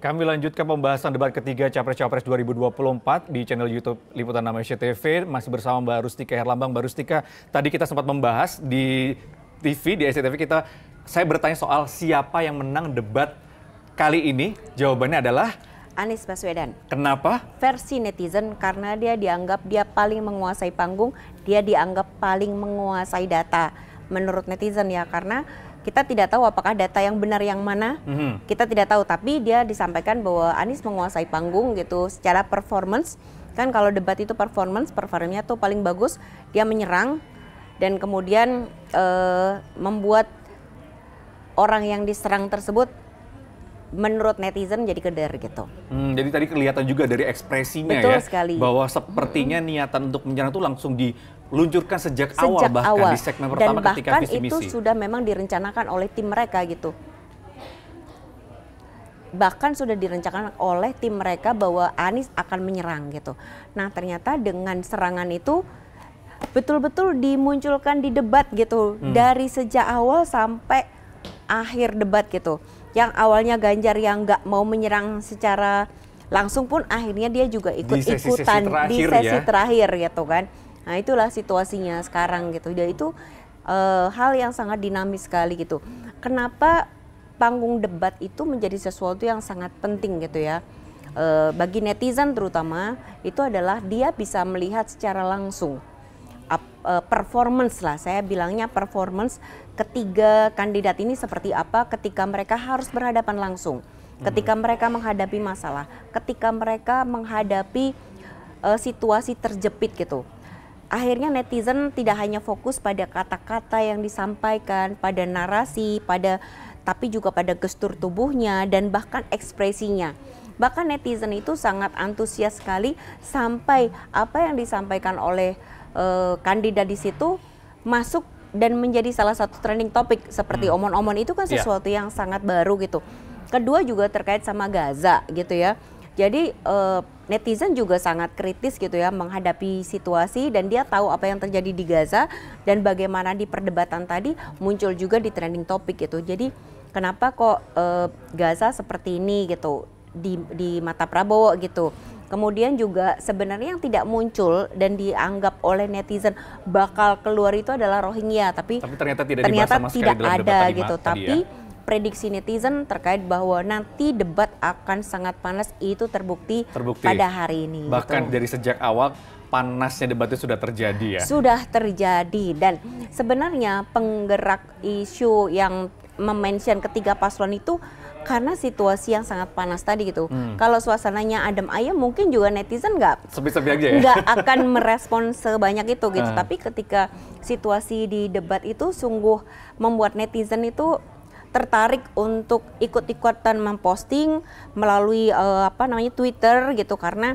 Kami lanjutkan pembahasan debat ketiga Capres-Capres 2024 di channel YouTube Liputan 6 TV. Masih bersama Mbak Rustika Herlambang. Mbak Rustika, tadi kita sempat membahas di TV, di SCTV kita, saya bertanya soal siapa yang menang debat kali ini. Jawabannya adalah... Anies Baswedan. Kenapa? Versi netizen karena dia dianggap dia paling menguasai panggung, dia dianggap paling menguasai data. Menurut netizen ya, karena kita tidak tahu apakah data yang benar yang mana. Mm-hmm. Kita tidak tahu, tapi dia disampaikan bahwa Anies menguasai panggung gitu secara performance. Kan kalau debat itu performance, performanya tuh paling bagus. Dia menyerang dan kemudian uh, membuat orang yang diserang tersebut menurut netizen jadi keder gitu. Hmm, jadi tadi kelihatan juga dari ekspresinya Betul ya sekali. bahwa sepertinya mhm. niatan untuk menyerang itu langsung di luncurkan sejak, sejak awal bahkan awal. di segmen pertama Dan ketika bahkan visi misi. itu sudah memang direncanakan oleh tim mereka gitu. Bahkan sudah direncanakan oleh tim mereka bahwa Anies akan menyerang gitu. Nah ternyata dengan serangan itu betul-betul dimunculkan di debat gitu hmm. dari sejak awal sampai akhir debat gitu. Yang awalnya Ganjar yang nggak mau menyerang secara langsung pun akhirnya dia juga ikut-ikutan di sesi, sesi, terakhir, di sesi ya. terakhir gitu kan. Nah itulah situasinya sekarang gitu. Dan itu uh, hal yang sangat dinamis sekali gitu. Kenapa panggung debat itu menjadi sesuatu yang sangat penting gitu ya. E, bagi netizen terutama itu adalah dia bisa melihat secara langsung eh, performance lah saya bilangnya performance ketiga kandidat ini seperti apa ketika mereka harus berhadapan langsung ketika mhm. mereka menghadapi masalah ketika mereka menghadapi uh, situasi terjepit gitu akhirnya netizen tidak hanya fokus pada kata-kata yang disampaikan, pada narasi, pada tapi juga pada gestur tubuhnya dan bahkan ekspresinya. Bahkan netizen itu sangat antusias sekali sampai apa yang disampaikan oleh uh, kandidat di situ masuk dan menjadi salah satu trending topic seperti hmm. omon-omon itu kan iya. sesuatu yeah. yang sangat baru gitu. Kedua juga terkait sama Gaza gitu ya. Jadi uh, netizen juga sangat kritis gitu ya menghadapi situasi dan dia tahu apa yang terjadi di Gaza dan bagaimana di perdebatan tadi muncul juga di trending topic gitu. Jadi kenapa kok e, Gaza seperti ini gitu di di mata Prabowo gitu. Kemudian juga sebenarnya yang tidak muncul dan dianggap oleh netizen bakal keluar itu adalah Rohingya, tapi, tapi ternyata tidak, ternyata tidak ada gitu. Ya. Tapi ya prediksi netizen terkait bahwa nanti debat akan sangat panas itu terbukti, terbukti. pada hari ini. Gitu. Bahkan gitu. dari sejak awal panasnya debatnya sudah terjadi ya. Sudah terjadi dan sebenarnya penggerak isu yang memention ketiga paslon itu karena situasi yang sangat panas tadi gitu. Hmm. Kalau suasananya adem ayam mungkin juga netizen nggak sepi-sepi aja ya. Nggak akan merespon sebanyak itu gitu. Hmm. Tapi ketika situasi di debat itu sungguh membuat netizen itu tertarik untuk ikut-ikutan memposting melalui uh, apa namanya Twitter gitu karena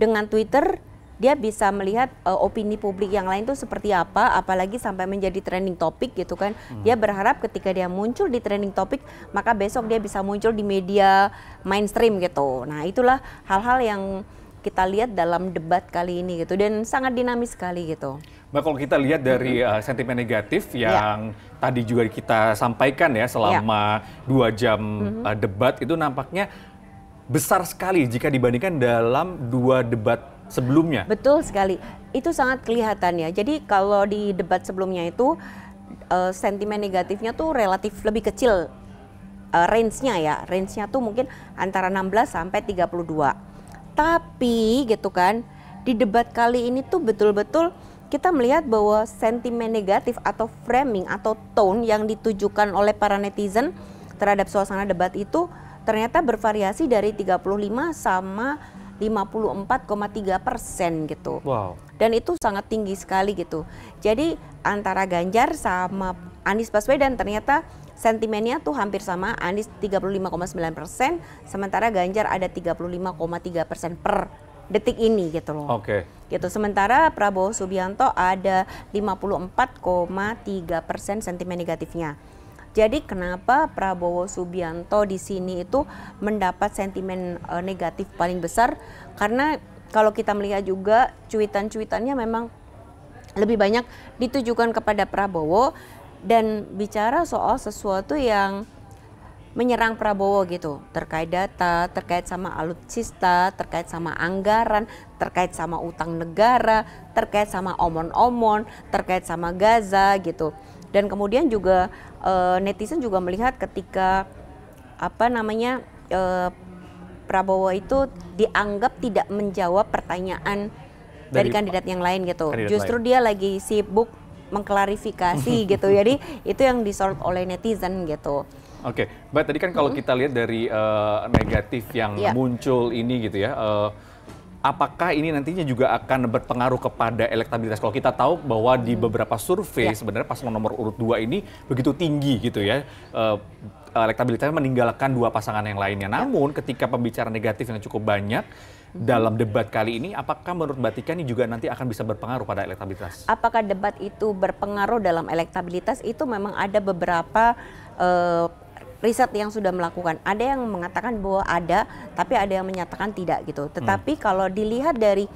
dengan Twitter dia bisa melihat uh, opini publik yang lain tuh seperti apa apalagi sampai menjadi trending topic gitu kan. Hmm. Dia berharap ketika dia muncul di trending topic maka besok dia bisa muncul di media mainstream gitu. Nah, itulah hal-hal yang kita lihat dalam debat kali ini gitu dan sangat dinamis sekali gitu. Mbak kalau kita lihat dari uh, sentimen negatif ya. yang yeah. tadi juga kita sampaikan ya selama yeah. dua jam mm -hmm. uh, debat itu nampaknya besar sekali jika dibandingkan dalam dua debat sebelumnya. Betul sekali. Itu sangat kelihatan ya. Jadi kalau di debat sebelumnya itu uh, sentimen negatifnya tuh relatif lebih kecil uh, range-nya ya. Range-nya tuh mungkin antara 16 sampai 32. Tapi gitu kan, di debat kali ini tuh betul-betul kita melihat bahwa sentimen negatif atau framing atau tone yang ditujukan oleh para netizen terhadap suasana debat itu ternyata bervariasi dari 35 sama 54,3 persen gitu. Wow. Dan itu sangat tinggi sekali gitu. Jadi antara Ganjar sama Anies Baswedan ternyata Sentimennya tuh hampir sama, Anies 35,9 persen, sementara Ganjar ada 35,3 persen per detik ini gitu loh. Oke. Okay. Gitu. Sementara Prabowo Subianto ada 54,3 persen sentimen negatifnya. Jadi kenapa Prabowo Subianto di sini itu mendapat sentimen uh, negatif paling besar? Karena kalau kita melihat juga cuitan-cuitannya memang lebih banyak ditujukan kepada Prabowo dan bicara soal sesuatu yang menyerang Prabowo gitu terkait data, terkait sama alutsista, terkait sama anggaran, terkait sama utang negara, terkait sama omon-omon, terkait sama Gaza gitu. Dan kemudian juga e, netizen juga melihat ketika apa namanya e, Prabowo itu dianggap tidak menjawab pertanyaan dari, dari kandidat yang lain gitu. Justru lain. dia lagi sibuk mengklarifikasi gitu. Jadi itu yang disorot oleh netizen gitu. Oke, okay. Mbak tadi kan kalau kita lihat dari uh, negatif yang yeah. muncul ini gitu ya, uh, apakah ini nantinya juga akan berpengaruh kepada elektabilitas? Kalau kita tahu bahwa di beberapa survei yeah. sebenarnya paslon nomor urut dua ini begitu tinggi gitu ya, uh, elektabilitasnya meninggalkan dua pasangan yang lainnya. Iya. Namun yeah. ketika pembicaraan negatif yang cukup banyak, dalam debat kali ini, apakah menurut Mbak Tika ini juga nanti akan bisa berpengaruh pada elektabilitas? Apakah debat itu berpengaruh dalam elektabilitas itu memang ada beberapa uh, riset yang sudah melakukan. Ada yang mengatakan bahwa ada, tapi ada yang menyatakan tidak gitu. Hmm. Tetapi hmm. kalau dilihat dari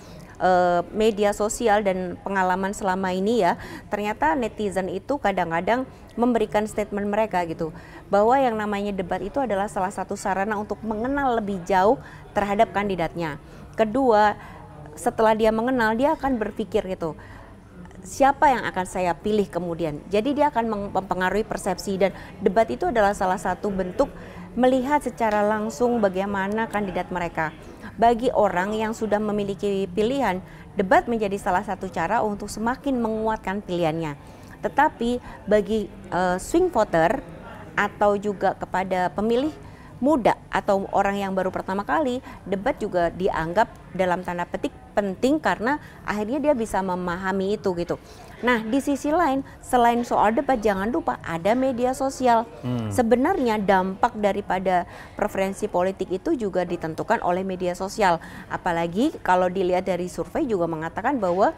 uh, media sosial dan pengalaman selama ini ya ternyata netizen itu kadang-kadang memberikan statement mereka gitu bahwa yang namanya debat itu adalah salah satu sarana untuk mengenal lebih jauh terhadap kandidatnya. Kedua, setelah dia mengenal dia akan berpikir gitu siapa yang akan saya pilih kemudian. Jadi dia akan mempengaruhi persepsi dan debat itu adalah salah satu bentuk melihat secara langsung bagaimana kandidat mereka bagi orang yang sudah memiliki pilihan, debat menjadi salah satu cara untuk semakin menguatkan pilihannya. Tetapi bagi uh, swing voter atau juga kepada pemilih muda atau orang yang baru pertama kali, debat juga dianggap dalam tanda petik penting karena akhirnya dia bisa memahami itu gitu. Nah, di sisi lain, selain soal debat, jangan lupa ada media sosial. Hmm. Sebenarnya dampak daripada preferensi politik itu juga ditentukan oleh media sosial. Apalagi kalau dilihat dari survei juga mengatakan bahwa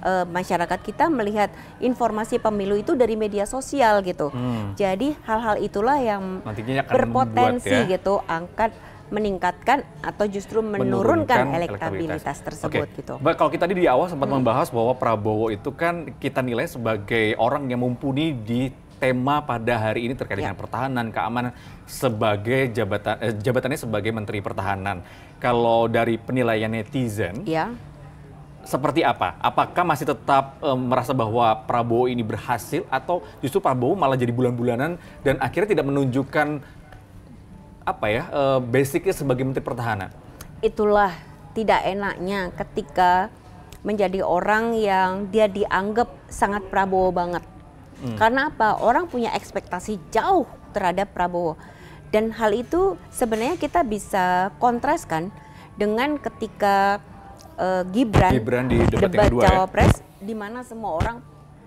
e, masyarakat kita melihat informasi pemilu itu dari media sosial gitu. Hmm. Jadi hal-hal itulah yang berpotensi ya. gitu angkat meningkatkan atau justru menurunkan, menurunkan elektabilitas. elektabilitas tersebut okay. gitu. Mbak, kalau kita tadi di awal sempat hmm. membahas bahwa Prabowo itu kan kita nilai sebagai orang yang mumpuni di tema pada hari ini terkait ya. dengan pertahanan, keamanan sebagai jabatan eh, jabatannya sebagai Menteri Pertahanan. Kalau dari penilaian netizen, ya seperti apa? Apakah masih tetap um, merasa bahwa Prabowo ini berhasil atau justru Prabowo malah jadi bulan-bulanan dan akhirnya tidak menunjukkan apa ya uh, basicnya sebagai Menteri Pertahanan? Itulah tidak enaknya ketika menjadi orang yang dia dianggap sangat Prabowo banget. Hmm. Karena apa? Orang punya ekspektasi jauh terhadap Prabowo. Dan hal itu sebenarnya kita bisa kontraskan dengan ketika uh, Gibran, Gibran di debat, debat kedua, ya. cawapres, ya? di mana semua orang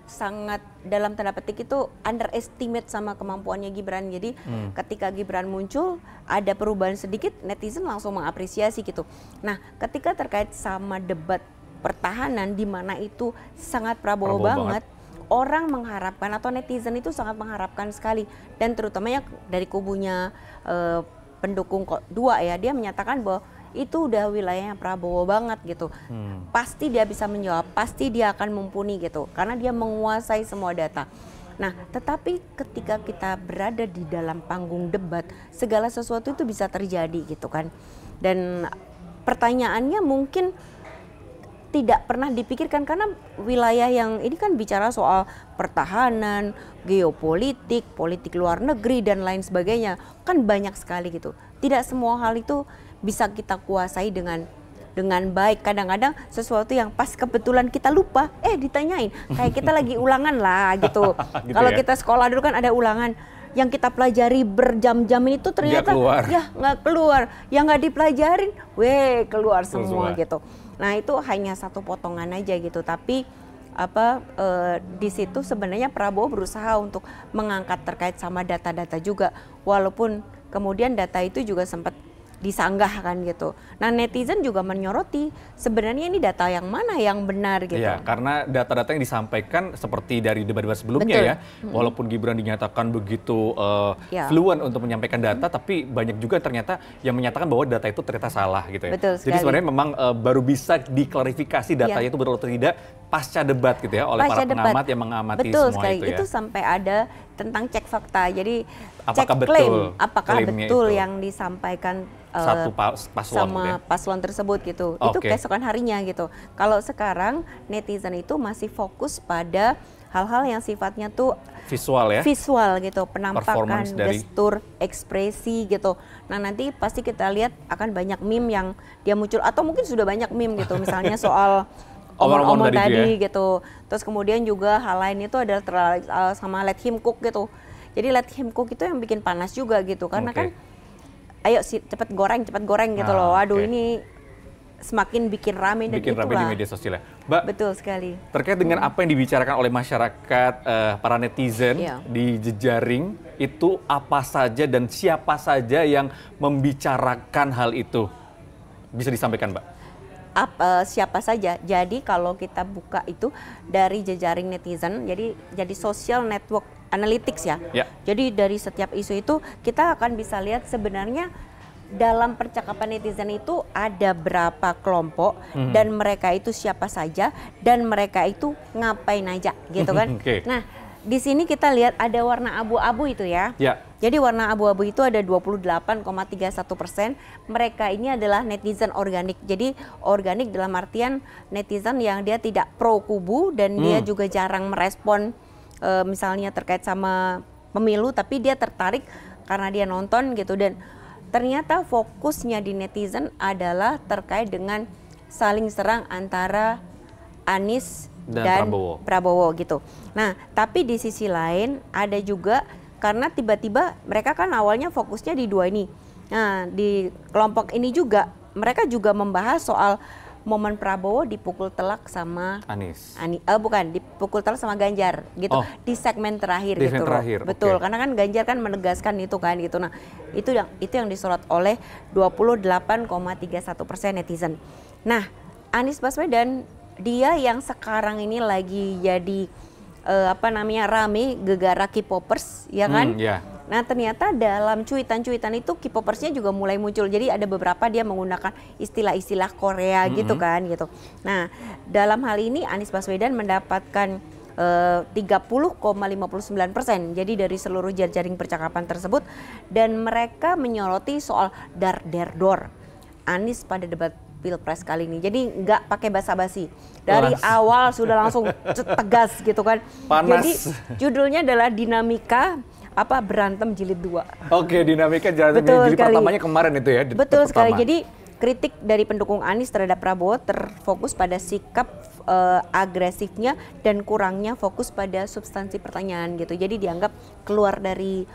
sangat dalam tanda petik itu underestimate sama kemampuannya Gibran. Jadi hmm. ketika Gibran muncul ada perubahan sedikit netizen langsung mengapresiasi gitu. Nah, ketika terkait sama debat pertahanan di mana itu sangat Prabowo, Prabowo banget, banget orang mengharapkan atau netizen itu sangat mengharapkan sekali dan terutama ya dari kubunya eh, pendukung dua ya dia menyatakan bahwa itu udah wilayahnya Prabowo banget gitu. Hmm. Pasti dia bisa menjawab, pasti dia akan mumpuni gitu karena dia menguasai semua data. Nah, tetapi ketika kita berada di dalam panggung debat, segala sesuatu itu bisa terjadi gitu kan. Dan pertanyaannya mungkin tidak pernah dipikirkan karena wilayah yang ini kan bicara soal pertahanan, geopolitik, politik luar negeri dan lain sebagainya. Kan banyak sekali gitu. Tidak semua hal itu bisa kita kuasai dengan dengan baik. Kadang-kadang sesuatu yang pas kebetulan kita lupa, eh ditanyain. Kayak kita lagi ulangan lah gitu. gitu Kalau ya? kita sekolah dulu kan ada ulangan yang kita pelajari berjam-jam ini tuh ternyata keluar. ya nggak keluar, yang nggak dipelajarin, weh keluar semua, semua gitu. Nah itu hanya satu potongan aja gitu, tapi apa e, di situ sebenarnya Prabowo berusaha untuk mengangkat terkait sama data-data juga, walaupun kemudian data itu juga sempat disanggah kan gitu. Nah netizen juga menyoroti sebenarnya ini data yang mana yang benar gitu. Iya karena data-data yang disampaikan seperti dari debat-debat sebelumnya Betul. ya, walaupun Gibran dinyatakan begitu uh, ya. fluent untuk menyampaikan data, hmm. tapi banyak juga ternyata yang menyatakan bahwa data itu ternyata salah gitu ya. Betul Jadi sebenarnya memang uh, baru bisa diklarifikasi iya. datanya ya. itu betul atau tidak pasca debat gitu ya oleh pasca para debat. pengamat yang mengamati Betul semua sekali. itu ya. Itu sampai ada tentang cek fakta. Jadi apakah cek betul klaim apakah betul yang disampaikan eh, satu paslon sama gitu ya? paslon tersebut gitu. Okay. Itu keesokan harinya gitu. Kalau sekarang netizen itu masih fokus pada hal-hal yang sifatnya tuh visual ya visual gitu penampakan dari... gestur ekspresi gitu nah nanti pasti kita lihat akan banyak meme yang dia muncul atau mungkin sudah banyak meme gitu misalnya soal omong-omong tadi, ya. tadi ya? gitu. Terus kemudian juga hal lain itu adalah terlalu, eh, sama let him cook gitu. Jadi let him cook itu yang bikin panas juga gitu karena okay. kan ayo si cepet goreng cepet goreng gitu ah, loh. Aduh okay. ini semakin bikin rame dan bikin rame di media sosial Mbak, betul sekali. Terkait dengan hmm. apa yang dibicarakan oleh masyarakat uh, para netizen yeah. di jejaring itu apa saja dan siapa saja yang membicarakan hal itu? Bisa disampaikan, Mbak? uh, siapa saja. Jadi kalau kita buka itu dari jejaring netizen, jadi jadi social network analytics ya. ya. Jadi dari setiap isu itu kita akan bisa lihat sebenarnya dalam percakapan netizen itu ada berapa kelompok hmm. dan mereka itu siapa saja dan mereka itu ngapain aja gitu kan. okay. Nah, di sini kita lihat ada warna abu-abu itu ya. Ya jadi warna abu-abu itu ada 28,31 persen. Mereka ini adalah netizen organik. Jadi organik dalam artian netizen yang dia tidak pro kubu dan hmm. dia juga jarang merespon e, misalnya terkait sama pemilu, tapi dia tertarik karena dia nonton gitu dan ternyata fokusnya di netizen adalah terkait dengan saling serang antara Anies dan, dan Prabowo. Prabowo gitu. Nah, tapi di sisi lain ada juga karena tiba-tiba mereka kan awalnya fokusnya di dua ini. Nah, di kelompok ini juga mereka juga membahas soal momen Prabowo dipukul telak sama Anies. Ani, Eh bukan dipukul telak sama Ganjar gitu oh. di segmen terakhir di gitu. terakhir. Betul, okay. karena kan Ganjar kan menegaskan itu kan gitu. Nah, itu yang itu yang disorot oleh 28,31 persen netizen. Nah, Anies Baswedan dia yang sekarang ini lagi jadi uh, apa namanya rame gegara K-popers ya kan? Hmm, yeah. Nah ternyata dalam cuitan-cuitan itu K-popersnya juga mulai muncul. Jadi ada beberapa dia menggunakan istilah-istilah Korea mm -hmm. gitu hmm. kan gitu. Nah dalam hal ini Anies Baswedan mendapatkan eh, uh, 30,59 persen. Jadi dari seluruh jaring jaring percakapan tersebut dan mereka menyoroti soal dar der dor. Anies pada debat pilpres kali ini. Jadi nggak pakai basa-basi. Dari Mas. awal sudah langsung tegas gitu kan. Panas. Jadi judulnya adalah dinamika apa berantem jilid dua. Oke, dinamika berantem jilid pertamanya kemarin itu ya. Betul pertama. sekali. Jadi kritik dari pendukung Anies terhadap Prabowo terfokus pada sikap uh, agresifnya dan kurangnya fokus pada substansi pertanyaan gitu. Jadi dianggap keluar dari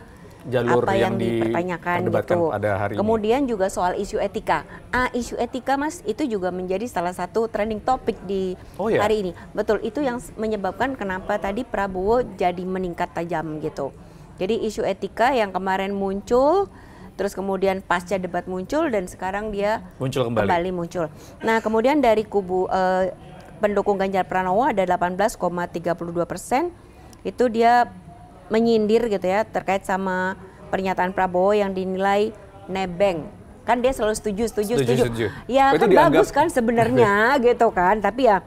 jalur apa yang, yang dipertanyakan gitu. Pada hari Kemudian ini. juga soal isu etika. Ah, isu etika Mas itu juga menjadi salah satu trending topik di oh, iya? hari ini. Betul, itu yang menyebabkan kenapa tadi Prabowo jadi meningkat tajam gitu. Jadi isu etika yang kemarin muncul terus kemudian pasca debat muncul dan sekarang dia muncul kembali, kembali muncul. Nah, kemudian dari kubu eh, pendukung Ganjar Pranowo ada 18,32 persen itu dia menyindir gitu ya terkait sama pernyataan Prabowo yang dinilai nebeng kan dia selalu setuju setuju setuju, setuju. ya oh, kan dianggap... bagus kan sebenarnya gitu kan tapi ya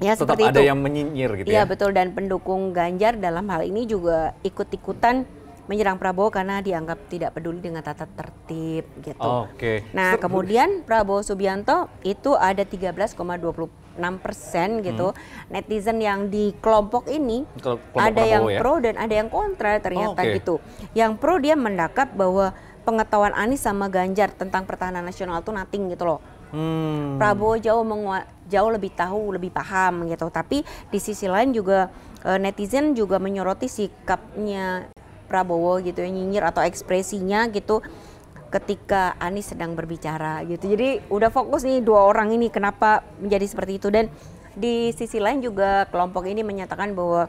ya tetap seperti ada itu. yang menyinyir gitu ya, ya betul dan pendukung Ganjar dalam hal ini juga ikut ikutan menyerang Prabowo karena dianggap tidak peduli dengan tata tertib gitu. Oke. Okay. Nah, kemudian Prabowo Subianto itu ada 13,20 persen gitu. Hmm. Netizen yang di kelompok ini kelompok ada Prabowo yang ya? pro dan ada yang kontra ternyata oh, okay. gitu. Yang pro dia mendakap bahwa pengetahuan Anies sama Ganjar tentang pertahanan nasional itu nothing gitu loh. Hmm. Prabowo jauh menguat jauh lebih tahu, lebih paham gitu. Tapi di sisi lain juga e, netizen juga menyoroti sikapnya Prabowo gitu yang nyinyir atau ekspresinya gitu ketika Anies sedang berbicara gitu. Jadi udah fokus nih dua orang ini kenapa menjadi seperti itu dan di sisi lain juga kelompok ini menyatakan bahwa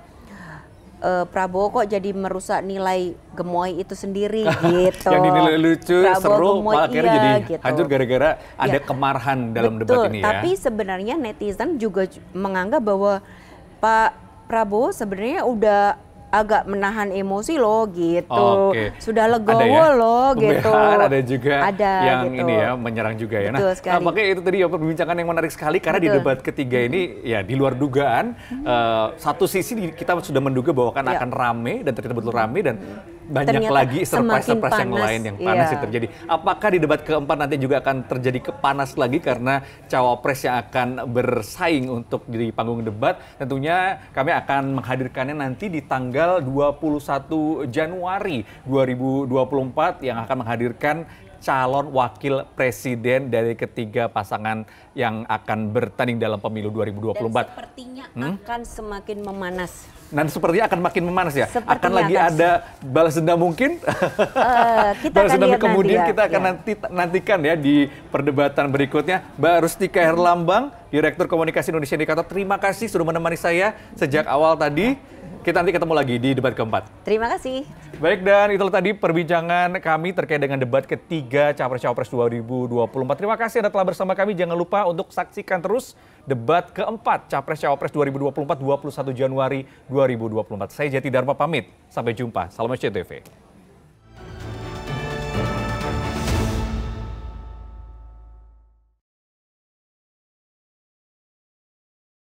uh, Prabowo kok jadi merusak nilai gemoy itu sendiri gitu. Yang dinilai lucu, Prabowo seru, gemoy, malah akhirnya iya, jadi gitu. hancur gara-gara ada iya. kemarahan dalam Betul, debat ini ya. Tapi sebenarnya netizen juga menganggap bahwa Pak Prabowo sebenarnya udah agak menahan emosi loh gitu. okay. Sudah legowo ya? loh gitu. Ada juga ada, yang gitu. ini ya menyerang juga ya. Nah, betul nah, makanya itu tadi ya perbincangan yang menarik sekali karena Betul. di debat ketiga ini ya di luar dugaan hmm. uh, satu sisi kita sudah menduga bahwa kan ya. akan rame dan ternyata betul rame dan banyak Ternyata lagi surprise-surprise yang lain yang panas yeah. yang terjadi. Apakah di debat keempat nanti juga akan terjadi kepanas lagi karena cawapres yang akan bersaing untuk di panggung debat? Tentunya kami akan menghadirkannya nanti di tanggal 21 Januari 2024 yang akan menghadirkan calon wakil presiden dari ketiga pasangan yang akan bertanding dalam pemilu 2024. Dan sepertinya hmm? akan semakin memanas. Dan sepertinya akan makin memanas ya. Sepertinya akan lagi akan ada balas dendam mungkin. Uh, kita balas dendam kemudian nanti ya. kita akan ya. nanti nantikan ya di perdebatan berikutnya. Mbak Rustika Herlambang, Direktur Komunikasi Indonesia Indikator. Terima kasih sudah menemani saya sejak awal tadi. Kita nanti ketemu lagi di debat keempat. Terima kasih. Baik, dan itulah tadi perbincangan kami terkait dengan debat ketiga Capres-Cawapres 2024. Terima kasih Anda telah bersama kami. Jangan lupa untuk saksikan terus debat keempat Capres-Cawapres 2024 21 Januari 2024. Saya Jati Dharma pamit. Sampai jumpa. Salam SCTV.